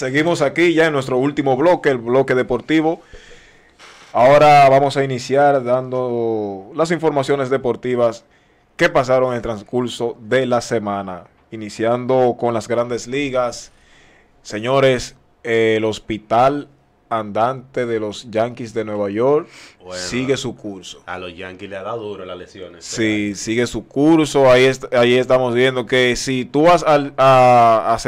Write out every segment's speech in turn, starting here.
Seguimos aquí ya en nuestro último bloque, el bloque deportivo. Ahora vamos a iniciar dando las informaciones deportivas que pasaron en el transcurso de la semana. Iniciando con las grandes ligas. Señores, el hospital andante de los Yankees de Nueva York sigue su curso. A los Yankees le ha dado duro las lesiones. Sí, sigue su curso. Ahí, estamos viendo que si tú vas a, a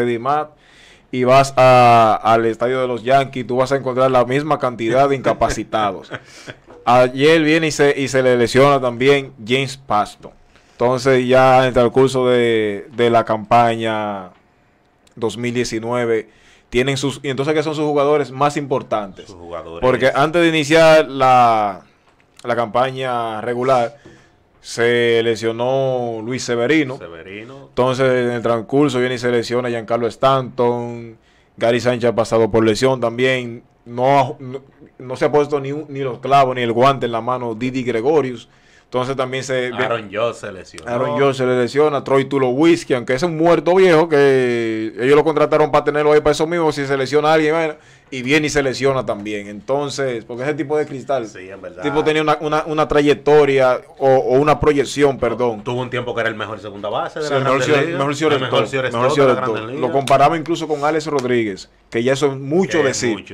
y vas a, al estadio de los Yankees, tú vas a encontrar la misma cantidad de incapacitados. Ayer viene y se, y se le lesiona también James Paston... Entonces ya en el curso de, la campaña 2019 tienen sus... Y entonces que son sus jugadores más importantes. jugadores. Porque antes de iniciar la, la campaña regular, se lesionó Luis Severino. Severino. Entonces, en el transcurso viene y se lesiona Giancarlo Stanton. Gary Sánchez ha pasado por lesión también. No, no, se ha puesto ni, ni los clavos ni el guante en la mano Didi Gregorius. Entonces también se. Aaron Jones se lesiona. Aaron Jones se lesiona. Troy tulo Whiskey, aunque es un muerto viejo, que ellos lo contrataron para tenerlo ahí para eso mismo. Si se lesiona alguien, y viene y se lesiona también. Entonces, porque ese tipo de cristal. Sí, en verdad. tipo tenía una, una, una trayectoria o, una proyección, perdón. Tuvo un tiempo que era el mejor segunda base de la el mejor, Liga, mejor, el mejor, de Lo comparaba incluso con Alex Rodríguez, que ya eso es mucho decir.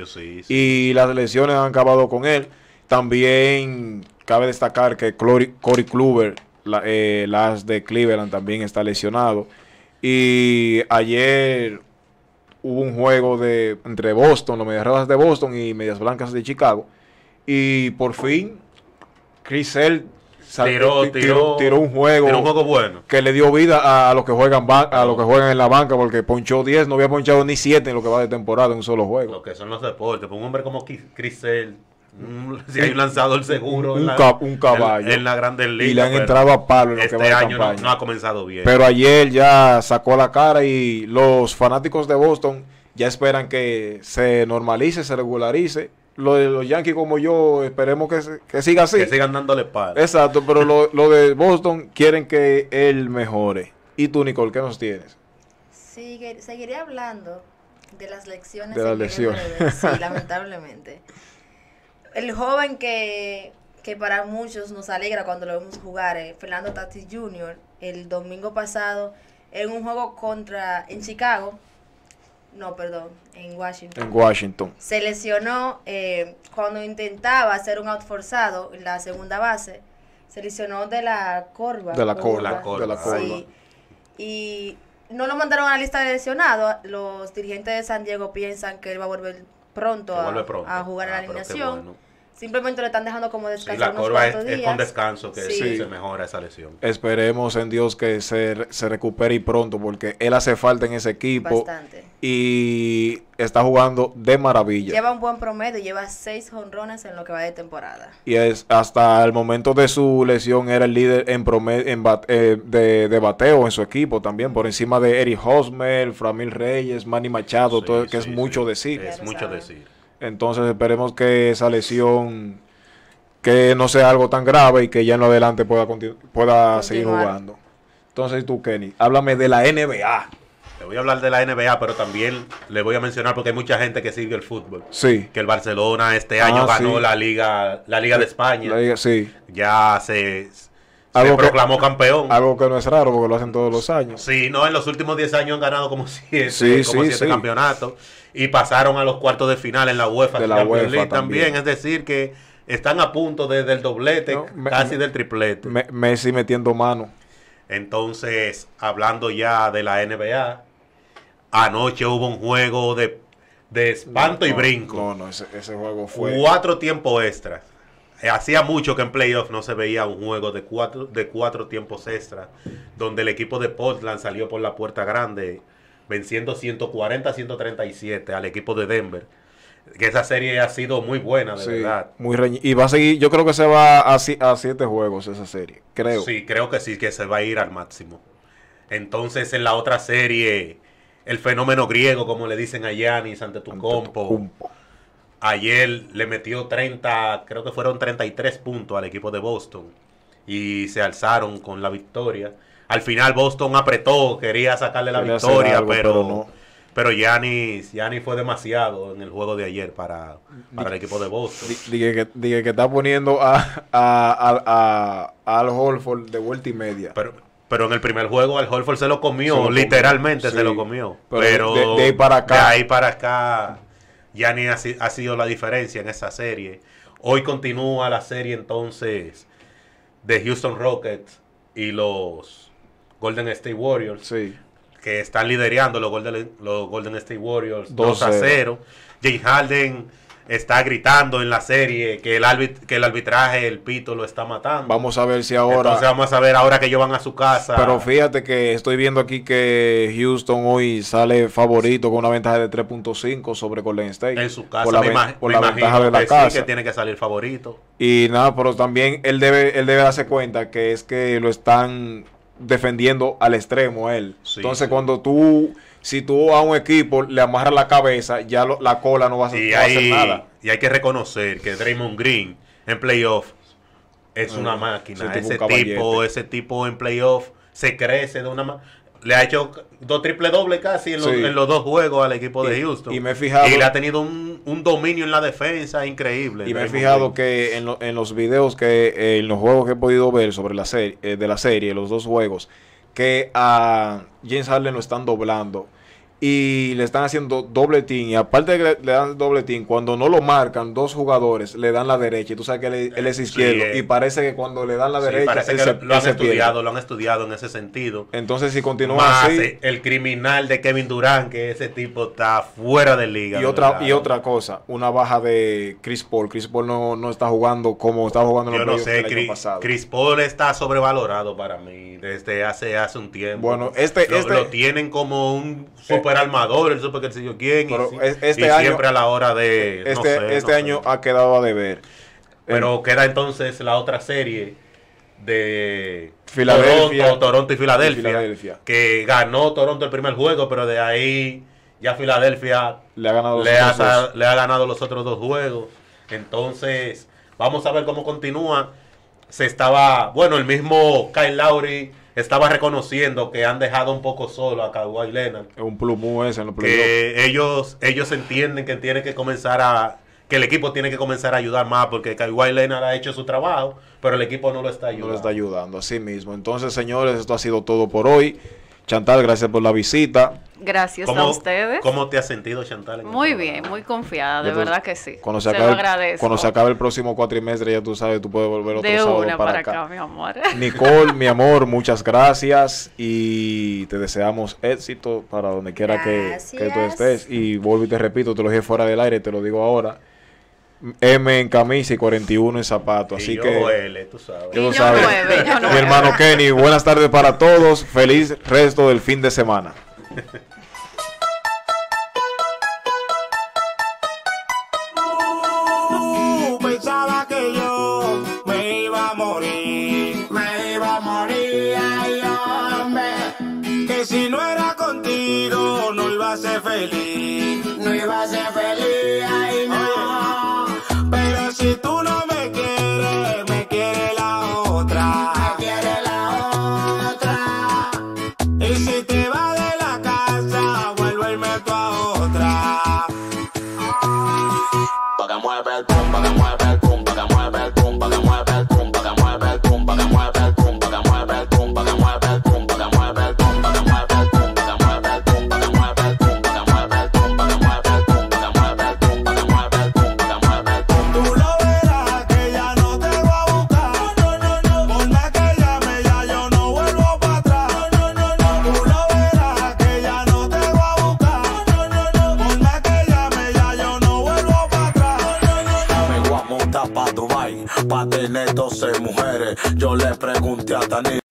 Y las lesiones han acabado con él. También Cabe destacar que Cory Kluber, eh, las de Cleveland, también está lesionado. Y ayer hubo un juego de, entre Boston, los Medias Rojas de Boston y Medias Blancas de Chicago. Y por fin, Chris L tiró, un juego bueno que le dio vida a los que juegan a que juegan en la banca porque ponchó 10 no había ponchado ni 7 en lo que va de temporada en un solo juego lo que son los deportes pues un hombre como Chris Mm, si hay lanzado el seguro un, caballo en, la grande liga y le han entrado a palo este año no, ha comenzado bien pero ayer ya sacó la cara y los fanáticos de Boston ya esperan que se normalice se regularice lo de los Yankees como yo esperemos que, siga así que sigan dándole palo exacto pero lo, de Boston quieren que él mejore y tú Nicole qué nos tienes seguiré hablando de las lecciones de las lecciones sí lamentablemente el joven que, para muchos nos alegra cuando lo vemos jugar, eh, Fernando Tatis Jr., el domingo pasado en un juego contra en Chicago, no, perdón, en Washington. En Washington. Se lesionó eh, cuando intentaba hacer un out forzado en la segunda base. Se lesionó de la corva. De la cola, de la corva. Y no lo mandaron a la lista de lesionados. Los dirigentes de San Diego piensan que él va a volver pronto, a, jugar a la ah, alineación. Simplemente le están dejando como descansar. Y la curva es, es, con descanso que sí. se mejora esa lesión. Esperemos en Dios que se, se recupere pronto, porque él hace falta en ese equipo. Bastante. Y está jugando de maravilla. Lleva un buen promedio, lleva seis jonrones en lo que va de temporada. Y es hasta el momento de su lesión era el líder en promedio en eh, de, bateo en su equipo también, por encima de Eric Hosmer, Framil Reyes, Manny Machado, todo, que es mucho decir. Es mucho decir. Entonces esperemos que esa lesión que no sea algo tan grave y que ya en lo adelante pueda, pueda seguir jugando. Entonces tú, Kenny, háblame de la NBA. Le voy a hablar de la NBA, pero también le voy a mencionar porque hay mucha gente que sigue el fútbol. Sí. Que el Barcelona este año ah, ganó la Liga la Liga de España. sí. Ya se algo se proclamó campeón. Algo que no es raro porque lo hacen todos los años. Sí, no, en los últimos 10 años han ganado como 7 como campeonatos y pasaron a los cuartos de final en la UEFA. De la UEFA también. Es decir, que están a punto de, del doblete, casi del triplete. Messi metiendo mano. Entonces, hablando ya de la NBA, anoche hubo un juego de, espanto y brinco. No, no, ese, ese juego fue. Cuatro tiempos extras. Eh, hacía mucho que en playoff no se veía un juego de cuatro, de cuatro tiempos extra, donde el equipo de Portland salió por la puerta grande, venciendo 140-137 al equipo de Denver. Que esa serie ha sido muy buena, de verdad. Muy y va a seguir, yo creo que se va a, siete juegos esa serie, creo. Sí, creo que sí, que se va a ir al máximo. Entonces, en la otra serie, el fenómeno griego, como le dicen a Yanis ante tu compo Ayer le metió 30, creo que fueron 33 puntos al equipo de Boston y se alzaron con la victoria. Al final Boston apretó, quería sacarle la victoria, pero, pero, Giannis, fue demasiado en el juego de ayer para, el equipo de Boston. Dije que, está poniendo Al Holford de vuelta y media. Pero, pero en el primer juego al Holford se lo comió, literalmente se lo comió. Pero, De ahí para acá ya ha, ha sido la diferencia en esa serie. Hoy continúa la serie entonces de Houston Rockets y los Golden State Warriors. Que están liderando los Golden, los Golden State Warriors 2 a 0. Jane Harden está gritando en la serie que el, que el arbitraje, el pito lo está matando. Vamos a ver si ahora. Entonces vamos a ver ahora que ellos van a su casa. Pero fíjate que estoy viendo aquí que Houston hoy sale favorito con una ventaja de 3.5 sobre Golden State. En su casa, por la, me por la ventaja de la casa. Sí, que tiene que salir favorito. Y nada, pero también él debe, él debe darse cuenta que es que lo están defendiendo al extremo él. Entonces cuando tú si tú a un equipo le amarras la cabeza, ya la cola no va a, hacer nada. Y hay que reconocer que Draymond Green en playoff es una mm. máquina. ese tipo, ese tipo en playoff se crece de una le ha hecho dos triple doble casi en los, dos juegos al equipo de Houston. Y me he le ha tenido un, dominio en la defensa increíble. Y me he fijado que en, los videos que eh, en los juegos que he podido ver sobre la serie eh, de la serie, los dos juegos, que a James Harden lo están doblando y le están haciendo doble team. Y aparte de que le, dan doble team, cuando no lo marcan dos jugadores, le dan la derecha. Y tú sabes que él, es izquierdo. Eh. y parece que cuando le dan la derecha. lo han estudiado, lo han estudiado en ese sentido. Entonces, si continúa así. El criminal de Kevin Durán, que ese tipo está fuera de liga. Y, otra, y otra cosa, una baja de Chris Paul. Chris Paul no, está jugando como estaba jugando en los sé, el Chris, año Chris Paul está sobrevalorado para mí desde hace, hace un tiempo. Bueno, este. Lo, este, lo tienen como un eh, super era armador, él supo que el yo quién. Pero este y, siempre a la hora de. Este, este año ha quedado a deber. Pero queda entonces la otra serie de Toronto, Toronto y Filadelfia, Que ganó Toronto el primer juego, pero de ahí ya Filadelfia le ha ganado, ganado los otros dos juegos. Entonces, vamos a ver cómo continúa. Se estaba, bueno, el mismo Kyle Lowry estaba reconociendo que han dejado un poco solo a Kawhi Leonard. Es un plumón ese en Que ellos, ellos entienden que tiene que comenzar a que el equipo tiene que comenzar a ayudar más porque Kawhi Leonard ha hecho su trabajo, pero el equipo no lo está ayudando. No lo está ayudando, así mismo. Entonces, señores, esto ha sido todo por hoy. Chantal, gracias por la visita. Gracias a ustedes. ¿Cómo te has sentido, Chantal? Muy bien, muy confiada, de verdad que sí. Cuando se, acabe, lo agradezco. Cuando se acabe el próximo cuatrimestre, ya tú sabes, tú puedes volver otro de sábado una para, acá, mi amor. Nicole, mi amor, muchas gracias y te deseamos éxito para donde quiera que, que, tú estés. Y vuelvo y te repito, te lo dije fuera del aire, te lo digo ahora. M en camisa y 41 en zapato. así que. tú sabes. Mi hermano Kenny, buenas tardes para todos. Feliz resto del fin de semana pensaba que yo me iba a morir, me iba a morir, ay, hombre. Que si no era contigo, no iba a ser feliz, no iba a ser pa' tener 12 mujeres. Yo le pregunté a Danilo.